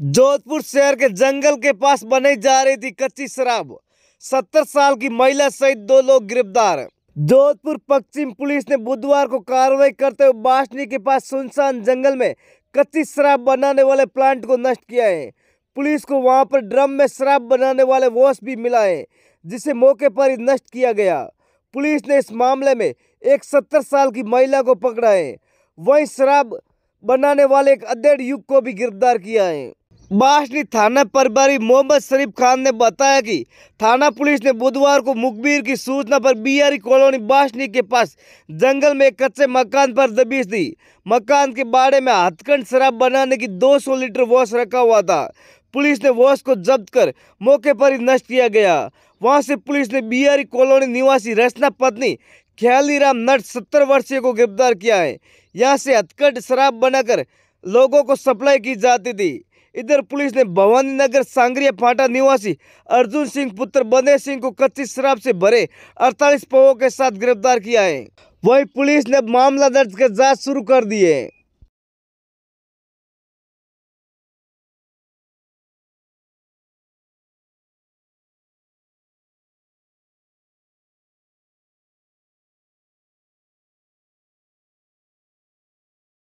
जोधपुर शहर के जंगल के पास बनाई जा रही थी कच्ची शराब सत्तर साल की महिला सहित दो लोग गिरफ्तार जोधपुर पश्चिम पुलिस ने बुधवार को कार्रवाई करते हुए बासनी के पास सुनसान जंगल में कच्ची शराब बनाने वाले प्लांट को नष्ट किया है पुलिस को वहां पर ड्रम में शराब बनाने वाले वॉश भी मिला है जिसे मौके पर ही नष्ट किया गया पुलिस ने इस मामले में एक सत्तर साल की महिला को पकड़ा है वहीं शराब बनाने वाले एक अधेड़ युग को भी गिरफ्तार किया है बासनी थाना प्रभारी मोहम्मद शरीफ खान ने बताया कि थाना पुलिस ने बुधवार को मुखबिर की सूचना पर बियारी कॉलोनी बासनी के पास जंगल में कच्चे मकान पर दबीश दी मकान के बाड़े में हथकंड शराब बनाने की 200 लीटर वॉश रखा हुआ था पुलिस ने वॉश को जब्त कर मौके पर ही नष्ट किया गया वहां से पुलिस ने बियारी कॉलोनी निवासी रचना पत्नी ख्यालीराम नट सत्तर वर्षीय को गिरफ्तार किया है यहाँ से हथकंड शराब बनाकर लोगों को सप्लाई की जाती थी इधर पुलिस ने भवानी नगर सांगरिया फाटा निवासी अर्जुन सिंह पुत्र बने सिंह को कच्ची शराब से भरे 48 पवों के साथ गिरफ्तार किया है वही पुलिस ने मामला दर्ज कर जांच शुरू कर दी है